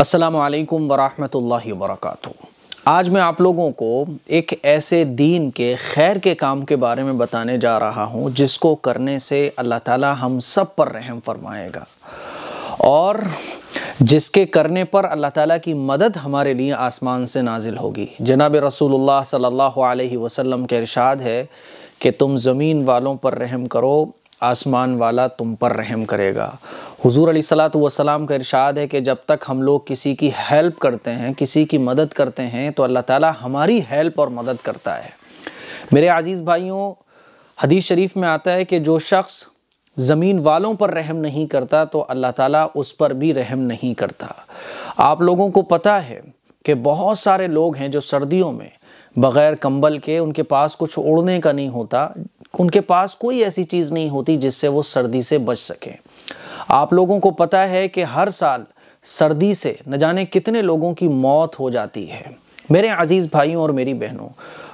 असलकम वरहमल वर्क आज मैं आप लोगों को एक ऐसे दीन के खैर के काम के बारे में बताने जा रहा हूँ जिसको करने से अल्लाह ताला हम सब पर रहम फरमाएगा और जिसके करने पर अल्लाह ताला की मदद हमारे लिए आसमान से नाजिल होगी जनाब रसूलुल्लाह सल्लल्लाहु अलैहि वसल्लम के इरशाद है कि तुम ज़मीन वालों पर रहम करो आसमान वाला तुम पर रहम करेगा हुजूर अली सलात वसलाम का इरशाद है कि जब तक हम लोग किसी की हेल्प करते हैं किसी की मदद करते हैं तो अल्लाह ताला हमारी हेल्प और मदद करता है मेरे आज़ीज़ भाइयों हदीस शरीफ में आता है कि जो शख्स ज़मीन वालों पर रहम नहीं करता तो अल्लाह ताला उस पर भी रहम नहीं करता आप लोगों को पता है कि बहुत सारे लोग हैं जो सर्दियों में बग़ैर कंबल के उनके पास कुछ ओढ़ने का नहीं होता उनके पास कोई ऐसी चीज़ नहीं होती जिससे वो सर्दी से बच सकें आप लोगों को पता है कि हर साल सर्दी से न जाने कितने लोगों की मौत हो जाती है मेरे अज़ीज़ भाइयों और मेरी बहनों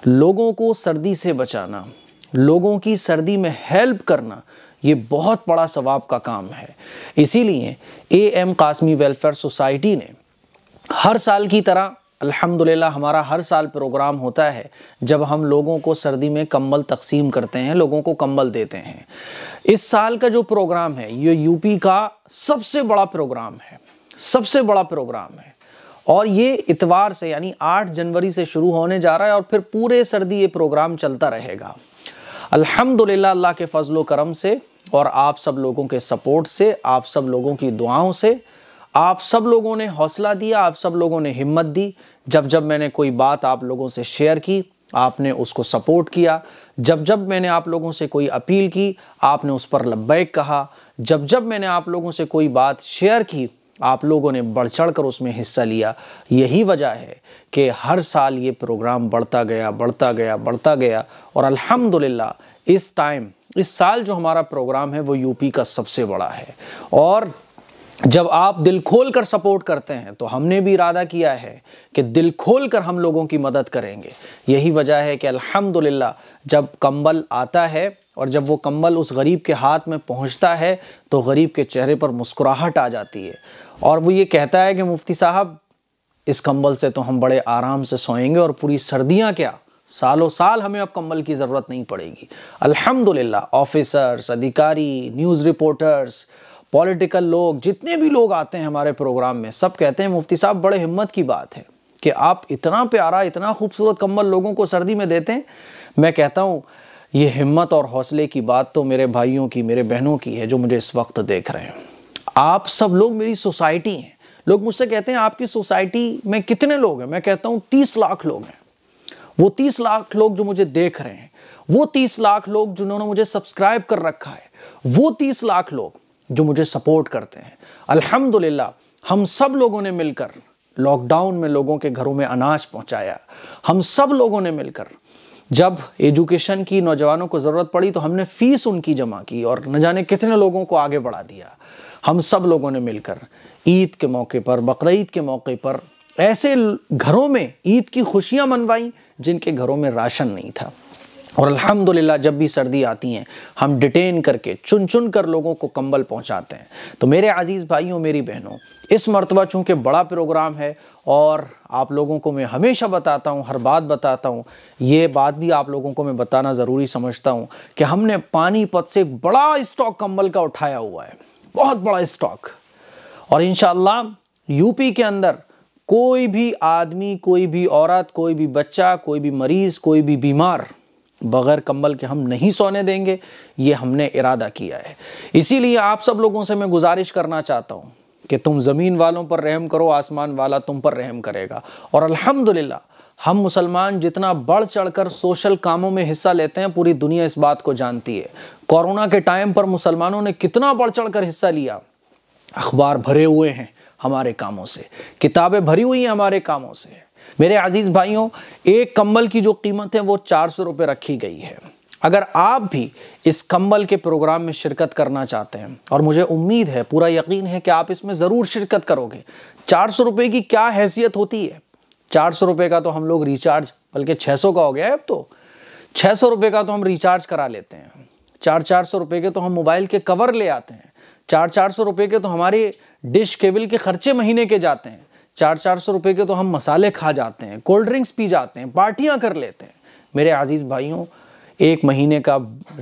लोगों को सर्दी से बचाना लोगों की सर्दी में हेल्प करना ये बहुत बड़ा सवाब का काम है इसीलिए AM M Qasmi welfare society ने हर साल की तरह अल्हम्दुलिल्लाह हमारा हर साल प्रोग्राम होता है जब हम लोगों को सर्दी में कंबल तकसीम करते हैं लोगों को कंबल देते हैं इस साल का जो प्रोग्राम है ये यूपी का सबसे बड़ा प्रोग्राम है सबसे बड़ा प्रोग्राम है और ये इतवार से यानी 8 जनवरी से शुरू होने जा रहा है और फिर पूरे सर्दी ये प्रोग्राम चलता रहेगा अल्हम्दुलिल्लाह अल्लाह के फजलो करम से और आप सब लोगों के सपोर्ट से आप सब लोगों की दुआओं से आप सब लोगों ने हौसला दिया आप सब लोगों ने हिम्मत दी जब जब मैंने कोई बात आप लोगों से शेयर की आपने उसको सपोर्ट किया जब जब मैंने आप लोगों से कोई अपील की आपने उस पर लब्बैक कहा जब जब मैंने आप लोगों से कोई बात शेयर की आप लोगों ने बढ़ चढ़ कर उसमें हिस्सा लिया यही वजह है कि हर साल ये प्रोग्राम बढ़ता गया बढ़ता गया बढ़ता गया और अल्हम्दुलिल्लाह इस टाइम इस साल जो हमारा प्रोग्राम है वो यूपी का सबसे बड़ा है और जब आप दिल खोल कर सपोर्ट करते हैं तो हमने भी इरादा किया है कि दिल खोल कर हम लोगों की मदद करेंगे यही वजह है कि अल्हम्दुलिल्लाह जब कंबल आता है और जब वो कंबल उस गरीब के हाथ में पहुंचता है तो गरीब के चेहरे पर मुस्कुराहट आ जाती है और वो ये कहता है कि मुफ्ती साहब इस कंबल से तो हम बड़े आराम से सोएंगे और पूरी सर्दियाँ क्या सालों साल हमें अब कंबल की ज़रूरत नहीं पड़ेगी अल्हम्दुलिल्लाह ऑफिसर्स अधिकारी न्यूज़ रिपोर्टर्स पॉलिटिकल लोग जितने भी लोग आते हैं हमारे प्रोग्राम में सब कहते हैं मुफ्ती साहब बड़े हिम्मत की बात है कि आप इतना प्यारा इतना खूबसूरत कंबल लोगों को सर्दी में देते हैं मैं कहता हूँ ये हिम्मत और हौसले की बात तो मेरे भाइयों की मेरे बहनों की है जो मुझे इस वक्त देख रहे हैं आप सब लोग मेरी सोसाइटी हैं लोग मुझसे कहते हैं आपकी सोसाइटी में कितने लोग हैं मैं कहता हूँ तीस लाख लोग हैं वो तीस लाख लोग जो मुझे देख रहे हैं वो तीस लाख लोग जिन्होंने मुझे सब्सक्राइब कर रखा है वो तीस लाख लोग जो मुझे सपोर्ट करते हैं अल्हम्दुलिल्लाह हम सब लोगों ने मिलकर लॉकडाउन में लोगों के घरों में अनाज पहुंचाया हम सब लोगों ने मिलकर जब एजुकेशन की नौजवानों को ज़रूरत पड़ी तो हमने फ़ीस उनकी जमा की और न जाने कितने लोगों को आगे बढ़ा दिया हम सब लोगों ने मिलकर ईद के मौके पर बकर के मौके पर ऐसे घरों में ईद की खुशियां मनवाई जिनके घरों में राशन नहीं था और अल्हम्दुलिल्लाह जब भी सर्दी आती हैं हम डिटेन करके चुन चुन कर लोगों को कंबल पहुंचाते हैं तो मेरे अज़ीज़ भाइयों मेरी बहनों इस मरतबा चूँकि बड़ा प्रोग्राम है और आप लोगों को मैं हमेशा बताता हूँ हर बात बताता हूँ ये बात भी आप लोगों को मैं बताना ज़रूरी समझता हूँ कि हमने पानीपत से बड़ा इस्टॉक कम्बल का उठाया हुआ है बहुत बड़ा इस्टॉक और इन यूपी के अंदर कोई भी आदमी कोई भी औरत कोई भी बच्चा कोई भी मरीज़ कोई भी बीमार भी बग़ैर कम्बल के हम नहीं सोने देंगे ये हमने इरादा किया है इसीलिए आप सब लोगों से मैं गुजारिश करना चाहता हूँ कि तुम ज़मीन वालों पर रहम करो आसमान वाला तुम पर रहम करेगा और अल्हम्दुलिल्लाह हम मुसलमान जितना बढ़ चढ़कर सोशल कामों में हिस्सा लेते हैं पूरी दुनिया इस बात को जानती है कोरोना के टाइम पर मुसलमानों ने कितना बढ़ चढ़कर हिस्सा लिया अखबार भरे हुए हैं हमारे कामों से किताबें भरी हुई हैं हमारे कामों से मेरे अजीज़ भाइयों एक कंबल की जो कीमत है वो चार सौ रुपये रखी गई है अगर आप भी इस कंबल के प्रोग्राम में शिरकत करना चाहते हैं और मुझे उम्मीद है पूरा यकीन है कि आप इसमें ज़रूर शिरकत करोगे चार सौ रुपये की क्या हैसियत होती है चार सौ रुपये का तो हम लोग रिचार्ज बल्कि छः सौ का हो गया है अब तो छः सौ रुपये का तो हम रिचार्ज करा लेते हैं चार चार सौ रुपये के तो हम मोबाइल के कवर ले आते हैं चार चार सौ रुपये के तो हमारे डिश केबल के खर्चे महीने के जाते हैं चार चार सौ रुपये के तो हम मसाले खा जाते हैं कोल्ड ड्रिंक्स पी जाते हैं पार्टियां कर लेते हैं मेरे आज़ीज़ भाइयों एक महीने का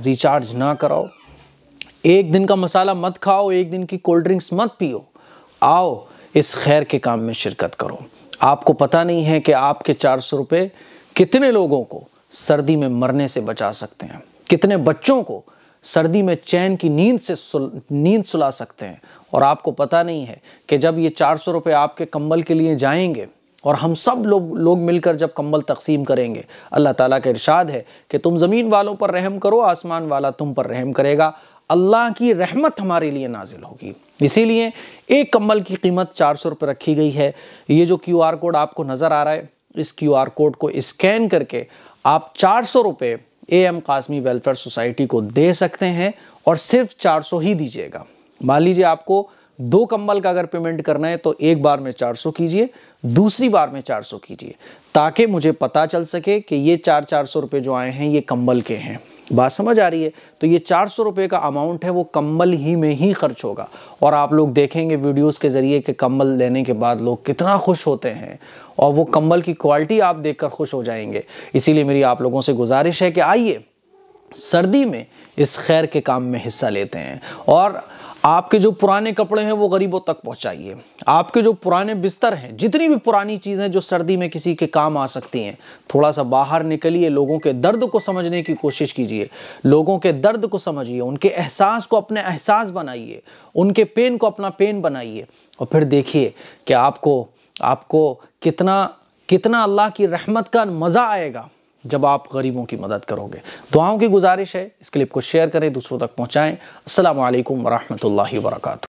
रिचार्ज ना कराओ एक दिन का मसाला मत खाओ एक दिन की कोल्ड ड्रिंक्स मत पियो आओ इस खैर के काम में शिरकत करो आपको पता नहीं है कि आपके चार सौ रुपये कितने लोगों को सर्दी में मरने से बचा सकते हैं कितने बच्चों को सर्दी में चैन की नींद से सुल, नींद सुला सकते हैं और आपको पता नहीं है कि जब ये चार सौ रुपये आपके कम्बल के लिए जाएंगे और हम सब लोग लोग मिलकर जब कम्बल तकसीम करेंगे अल्लाह ताला का इरशाद है कि तुम ज़मीन वालों पर रहम करो आसमान वाला तुम पर रहम करेगा अल्लाह की रहमत हमारे लिए नाजिल होगी इसीलिए एक कम्बल की कीमत चार सौ रुपये रखी गई है ये जो क्यू आर कोड आपको नज़र आ रहा है इस क्यू आर कोड को स्कैन करके आप चार सौ रुपये A M Qasmi welfare society को दे सकते हैं और सिर्फ चार सौ ही दीजिएगा मान लीजिए आपको दो कंबल का अगर पेमेंट करना है तो एक बार में 400 कीजिए दूसरी बार में 400 कीजिए ताकि मुझे पता चल सके कि ये चार चार सौ रुपये जो आए हैं ये कंबल के हैं बात समझ आ रही है तो ये चार सौ रुपये का अमाउंट है वो कंबल ही में ही खर्च होगा और आप लोग देखेंगे वीडियोस के ज़रिए कि कंबल लेने के बाद लोग कितना खुश होते हैं और वो कंबल की क्वालिटी आप देख खुश हो जाएंगे इसीलिए मेरी आप लोगों से गुजारिश है कि आइए सर्दी में इस खैर के काम में हिस्सा लेते हैं और आपके जो पुराने कपड़े हैं वो गरीबों तक पहुंचाइए आपके जो पुराने बिस्तर हैं जितनी भी पुरानी चीज़ें जो सर्दी में किसी के काम आ सकती हैं थोड़ा सा बाहर निकलिए लोगों के दर्द को समझने की कोशिश कीजिए लोगों के दर्द को समझिए उनके एहसास को अपने एहसास बनाइए उनके पेन को अपना पेन बनाइए और फिर देखिए कि आपको आपको कितना कितना अल्लाह की रहमत का मज़ा आएगा जब आप गरीबों की मदद करोगे दुआओं की गुजारिश है इस क्लिप को शेयर करें दूसरों तक पहुँचाएँ असल वरहमल वर्का